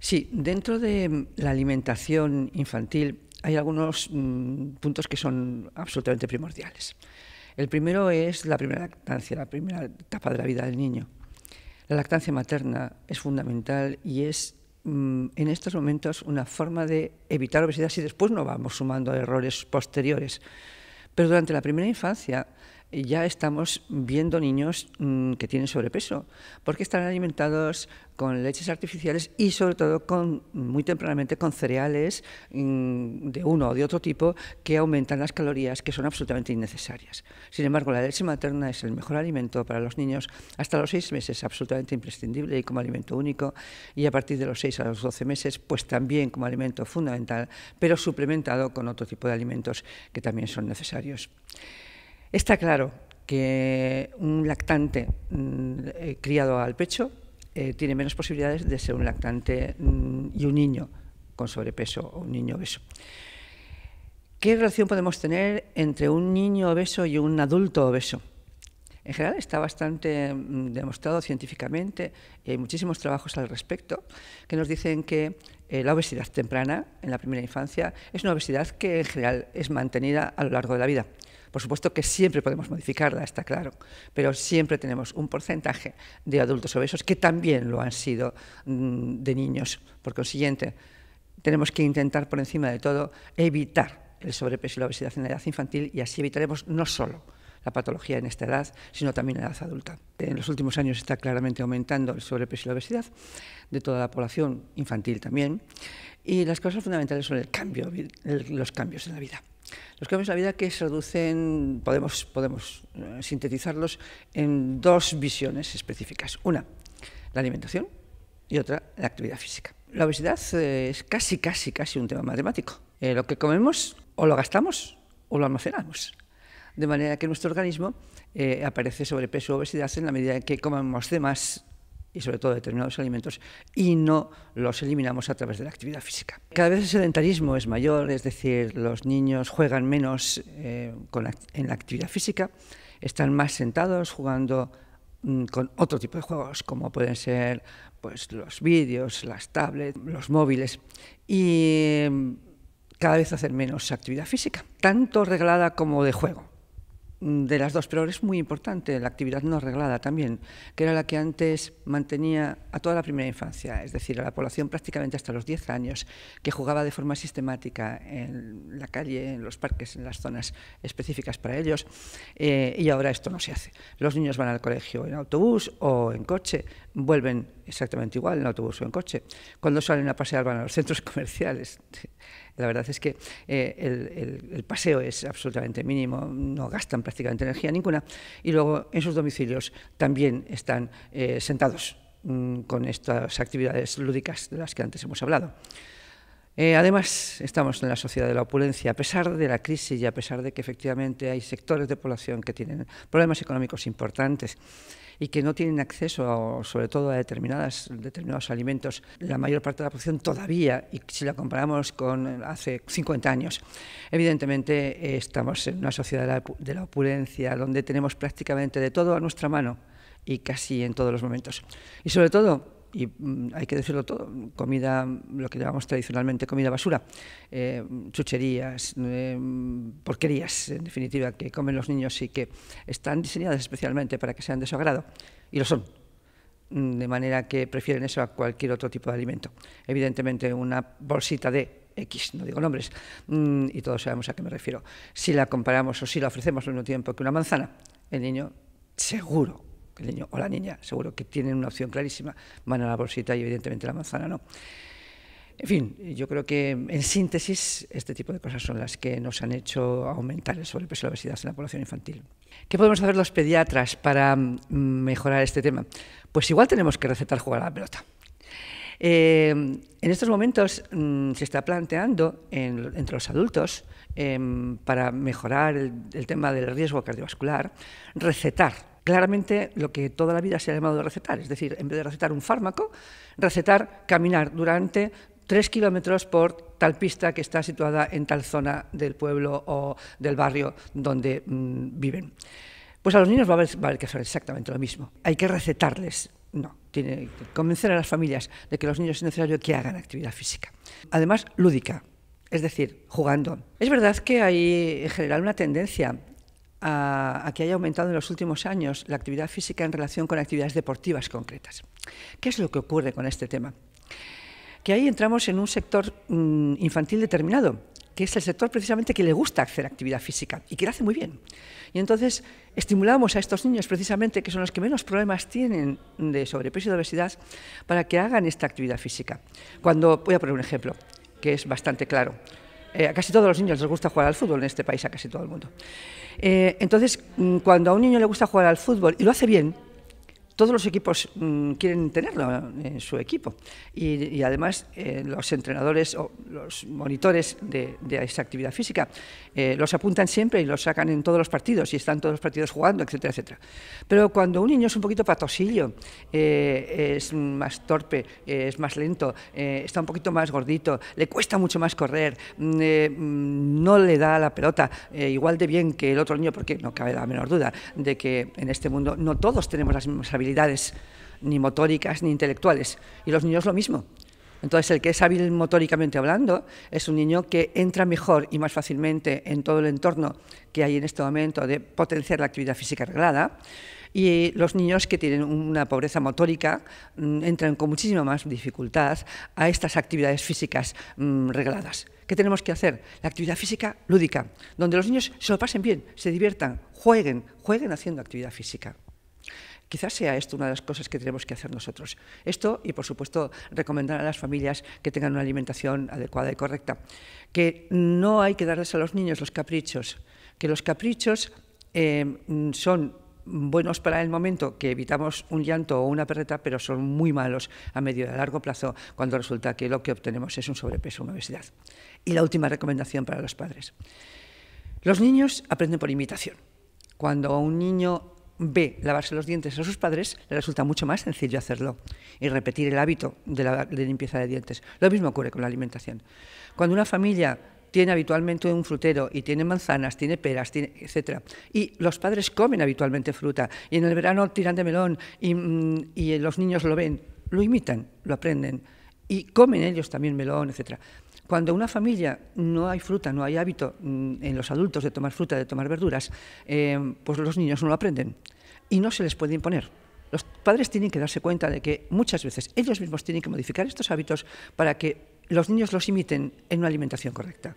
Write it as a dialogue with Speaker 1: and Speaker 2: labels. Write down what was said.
Speaker 1: Sí, dentro de mm, la alimentación infantil hay algunos mm, puntos que son absolutamente primordiales. El primero es la primera lactancia, la primera etapa de la vida del niño. La lactancia materna es fundamental y es mm, en estos momentos una forma de evitar obesidad si después no vamos sumando errores posteriores. Pero durante la primera infancia ya estamos viendo niños mm, que tienen sobrepeso, porque están alimentados con leches artificiales y sobre todo con, muy tempranamente con cereales mm, de uno o de otro tipo que aumentan las calorías que son absolutamente innecesarias. Sin embargo, la leche materna es el mejor alimento para los niños hasta los seis meses, absolutamente imprescindible y como alimento único, y a partir de los seis a los doce meses, pues también como alimento fundamental, pero suplementado con otro tipo de alimentos que también son necesarios. Está claro que un lactante mm, eh, criado al pecho eh, tiene menos posibilidades de ser un lactante mm, y un niño con sobrepeso o un niño obeso. ¿Qué relación podemos tener entre un niño obeso y un adulto obeso? En general está bastante mm, demostrado científicamente, y hay muchísimos trabajos al respecto, que nos dicen que eh, la obesidad temprana en la primera infancia es una obesidad que en general es mantenida a lo largo de la vida. Por supuesto que siempre podemos modificarla, está claro, pero siempre tenemos un porcentaje de adultos obesos que también lo han sido mm, de niños. Por consiguiente, tenemos que intentar por encima de todo evitar el sobrepeso y la obesidad en la edad infantil y así evitaremos no solo la patología en esta edad, sino también en la edad adulta. En los últimos años está claramente aumentando el sobrepeso y la obesidad de toda la población, infantil también, y las causas fundamentales son el cambio, los cambios en la vida. Los cambios en la vida que se reducen, podemos, eh, sintetizarlos en dos visiones específicas. Una, la alimentación y otra, la actividad física. La obesidad eh, es casi, casi, casi un tema matemático. Eh, lo que comemos o lo gastamos o lo almacenamos de manera que nuestro organismo eh, aparece sobrepeso o obesidad en la medida en que comemos de y sobre todo determinados alimentos y no los eliminamos a través de la actividad física. Cada vez el sedentarismo es mayor, es decir, los niños juegan menos eh, en la actividad física, están más sentados jugando mm, con otro tipo de juegos, como pueden ser pues, los vídeos, las tablets, los móviles, y mm, cada vez hacen menos actividad física, tanto reglada como de juego. Mm, de las dos, pero ahora es muy importante la actividad no arreglada también, que era la que antes mantenía a toda la primera infancia, es decir, a la población prácticamente hasta los 10 años, que jugaba de forma sistemática en la calle, en los parques, en las zonas específicas para ellos, eh, y ahora esto no se hace. Los niños van al colegio en autobús o en coche, vuelven exactamente igual en autobús o en coche. Cuando salen a pasear van a los centros comerciales. La verdad es que eh, el, paseo es absolutamente mínimo, no gastan prácticamente energía ninguna y luego en sus domicilios también están eh, sentados mm, con estas actividades lúdicas de las que antes hemos hablado. Eh, además, estamos en la sociedad de la opulencia, a pesar de la crisis y a pesar de que efectivamente hay sectores de población que tienen problemas económicos importantes y que no tienen acceso, sobre todo, a determinadas, determinados alimentos, la mayor parte de la población todavía, y si la comparamos con hace 50 años. Evidentemente, estamos en una sociedad de la opulencia, donde tenemos prácticamente de todo a nuestra mano y casi en todos los momentos. Y sobre todo, y mm, hay que decirlo todo, comida, lo que llamamos tradicionalmente comida basura, eh, chucherías, eh, porquerías, en definitiva, que comen los niños y que están diseñadas especialmente para que sean de su agrado, y lo son, mm, de manera que prefieren eso a cualquier otro tipo de alimento. Evidentemente, una bolsita de X, no digo nombres, mm, y todos sabemos a qué me refiero. Si la comparamos o si la ofrecemos al mismo tiempo que una manzana, el niño seguro el niño o la niña seguro que tienen una opción clarísima, van a la bolsita y evidentemente la manzana no. En fin, yo creo que en síntesis este tipo de cosas son las que nos han hecho aumentar el sobrepeso y la obesidad en la población infantil. ¿Qué podemos hacer los pediatras para mm, mejorar este tema? Pues igual tenemos que recetar jugar a la pelota. Eh, en estos momentos mm, se está planteando entre los adultos, em, para mejorar el, tema del riesgo cardiovascular, recetar claramente lo que toda la vida se ha llamado recetar, es decir, en vez de recetar un fármaco, recetar caminar durante tres kilómetros por tal pista que está situada en tal zona del pueblo o del barrio donde mm, viven. Pues a los niños va a, haber, que hacer exactamente lo mismo. Hay que recetarles, no, tiene que convencer a las familias de que los niños es necesario que hagan actividad física. Además, lúdica, es decir, jugando. Es verdad que hay en general una tendencia a, que haya aumentado en los últimos años la actividad física en relación con actividades deportivas concretas. ¿Qué es lo que ocurre con este tema? Que ahí entramos en un sector mm, infantil determinado, que es el sector precisamente que le gusta hacer actividad física y que lo hace muy bien. Y entonces estimulamos a estos niños precisamente, que son los que menos problemas tienen de sobrepeso y de obesidad, para que hagan esta actividad física. Cuando, voy a poner un ejemplo que es bastante claro. Eh, a casi todos los niños les gusta jugar al fútbol en este país, a casi todo el mundo. Eh, entonces, mm, cuando a un niño le gusta jugar al fútbol y lo hace bien, todos los equipos mm, quieren tenerlo en su equipo y, además eh, los entrenadores o los monitores de, esa actividad física eh, los apuntan siempre y los sacan en todos los partidos y están todos los partidos jugando, etcétera, etcétera. Pero cuando un niño es un poquito patosillo, eh, es más torpe, es más lento, está un poquito más gordito, le cuesta mucho más correr, mm, mm, no le da la pelota igual de bien que el otro niño, porque no cabe la menor duda de que en este mundo no todos tenemos las mismas habilidades ni motóricas ni intelectuales. Y los niños lo mismo. Entonces, el que es hábil motóricamente hablando es un niño que entra mejor y más fácilmente en todo el entorno que hay en este momento de potenciar la actividad física reglada. Y los niños que tienen una pobreza motórica mm, entran con muchísima más dificultad a estas actividades físicas mm, regladas. ¿Qué tenemos que hacer? La actividad física lúdica, donde los niños se lo pasen bien, se diviertan, jueguen, jueguen haciendo actividad física. Quizás sea esto una de las cosas que tenemos que hacer nosotros. Esto y, por supuesto, recomendar a las familias que tengan una alimentación adecuada y correcta. Que no hay que darles a los niños los caprichos, que los caprichos eh, son buenos para el momento, que evitamos un llanto o una perreta, pero son muy malos a medio y a largo plazo cuando resulta que lo que obtenemos es un sobrepeso, una obesidad. Y la última recomendación para los padres. Los niños aprenden por imitación. Cuando un niño B, lavarse los dientes a sus padres, le resulta mucho más sencillo hacerlo y repetir el hábito de, limpieza de dientes. Lo mismo ocurre con la alimentación. Cuando una familia tiene habitualmente un frutero y tiene manzanas, tiene peras, tiene, etc. Y los padres comen habitualmente fruta y en el verano tiran de melón y, mm, y los niños lo ven, lo imitan, lo aprenden y comen ellos también melón, etc. Cuando una familia no hay fruta, no hay hábito mm, en los adultos de tomar fruta, de tomar verduras, eh, pues los niños no lo aprenden y no se les puede imponer. Los padres tienen que darse cuenta de que muchas veces ellos mismos tienen que modificar estos hábitos para que los niños los imiten en una alimentación correcta.